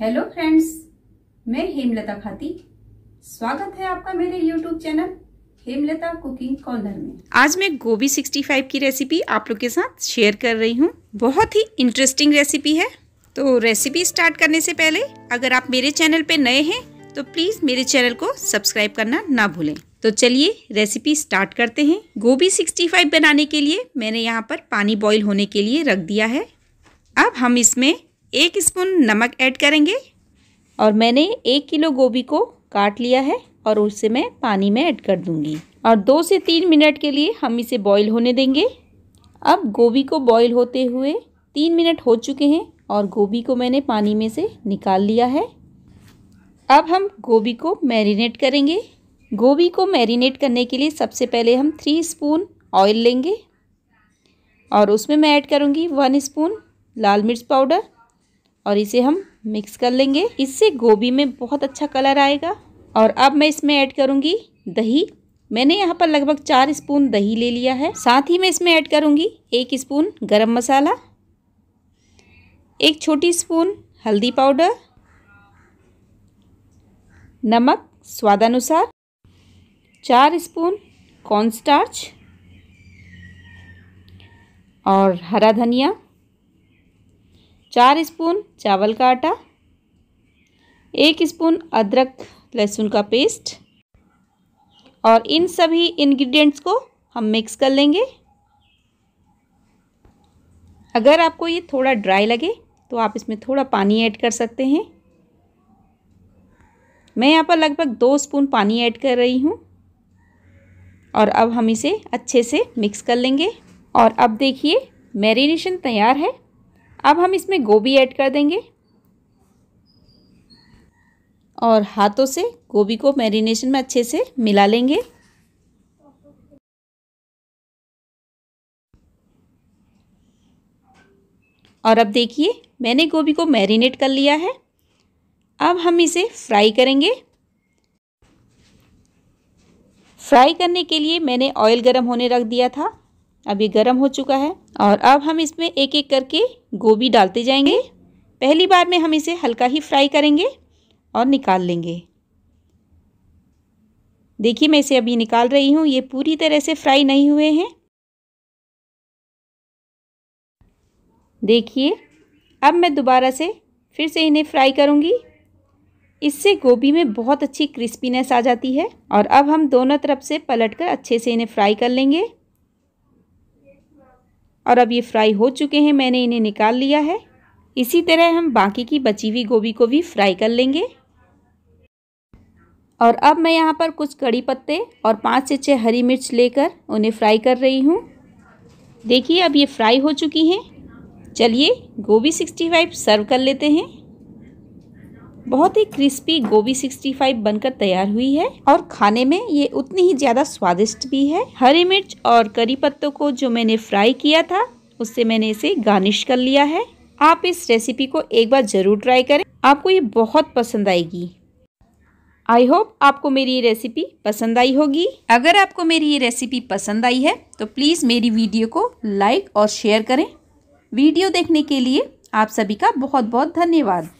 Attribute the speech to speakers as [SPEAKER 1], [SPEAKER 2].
[SPEAKER 1] hello friends मैं हेमलता खाती स्वागत है आपका मेरे YouTube channel Hemlata cooking corner में आज मैं गोभी 65 की रेसिपी आप लोग के साथ शेयर कर रही हूँ बहुत ही इंटरेस्टिंग रेसिपी है तो रेसिपी स्टार्ट करने से पहले अगर आप मेरे चैनल पे नए हैं तो प्लीज़ मेरे चैनल को सब्सक्राइब करना ना भूलें तो चलिए रेसिपी स्टार्ट करते हैं गोभी 65 बनाने के लिए मैंने यहाँ पर पानी बॉईल होने के लिए रख दिया है अब हम इसमें एक स्पून नमक ऐड करेंगे और मैंने एक किलो गोभी को काट लिया है और उसे मैं पानी में ऐड कर दूंगी और दो से तीन मिनट के लिए हम इसे बॉईल होने देंगे अब गोभी को बॉईल होते हुए तीन मिनट हो चुके हैं और गोभी को मैंने पानी में से निकाल लिया है अब हम गोभी को मैरिनेट करेंगे गोभी को मैरिनेट करने के लिए सबसे पहले हम थ्री स्पून ऑयल लेंगे और उसमें मैं ऐड करूँगी वन स्पून लाल मिर्च पाउडर और इसे हम मिक्स कर लेंगे इससे गोभी में बहुत अच्छा कलर आएगा और अब मैं इसमें ऐड करूंगी दही मैंने यहाँ पर लगभग चार स्पून दही ले लिया है साथ ही मैं इसमें ऐड करूंगी एक स्पून गरम मसाला एक छोटी स्पून हल्दी पाउडर नमक स्वादानुसार चार स्पून कॉर्न स्टार्च और हरा धनिया चार स्पून चावल का आटा एक स्पून अदरक लहसुन का पेस्ट और इन सभी इंग्रेडिएंट्स को हम मिक्स कर लेंगे अगर आपको ये थोड़ा ड्राई लगे तो आप इसमें थोड़ा पानी ऐड कर सकते हैं मैं यहाँ पर लगभग दो स्पून पानी ऐड कर रही हूँ और अब हम इसे अच्छे से मिक्स कर लेंगे और अब देखिए मैरिनेशन तैयार है अब हम इसमें गोभी ऐड कर देंगे और हाथों से गोभी को मैरिनेशन में अच्छे से मिला लेंगे और अब देखिए मैंने गोभी को मैरिनेट कर लिया है अब हम इसे फ्राई करेंगे फ्राई करने के लिए मैंने ऑयल गरम होने रख दिया था अब ये गर्म हो चुका है और अब हम इसमें एक एक करके गोभी डालते जाएंगे पहली बार में हम इसे हल्का ही फ्राई करेंगे और निकाल लेंगे देखिए मैं इसे अभी निकाल रही हूँ ये पूरी तरह से फ्राई नहीं हुए हैं देखिए अब मैं दोबारा से फिर से इन्हें फ्राई करूँगी इससे गोभी में बहुत अच्छी क्रिस्पीनेस आ जाती है और अब हम दोनों तरफ से पलटकर अच्छे से इन्हें फ्राई कर लेंगे और अब ये फ्राई हो चुके हैं मैंने इन्हें निकाल लिया है इसी तरह हम बाकी की बची हुई गोभी को भी फ्राई कर लेंगे और अब मैं यहाँ पर कुछ कड़ी पत्ते और पाँच से छः हरी मिर्च लेकर उन्हें फ्राई कर रही हूँ देखिए अब ये फ्राई हो चुकी हैं चलिए गोभी सिक्सटी फाइव सर्व कर लेते हैं बहुत ही क्रिस्पी गोभी 65 बनकर तैयार हुई है और खाने में ये उतनी ही ज़्यादा स्वादिष्ट भी है हरी मिर्च और करी पत्तों को जो मैंने फ्राई किया था उससे मैंने इसे गार्निश कर लिया है आप इस रेसिपी को एक बार ज़रूर ट्राई करें आपको ये बहुत पसंद आएगी आई होप आपको मेरी ये रेसिपी पसंद आई होगी अगर आपको मेरी ये रेसिपी पसंद आई है तो प्लीज़ मेरी वीडियो को लाइक और शेयर करें वीडियो देखने के लिए आप सभी का बहुत बहुत धन्यवाद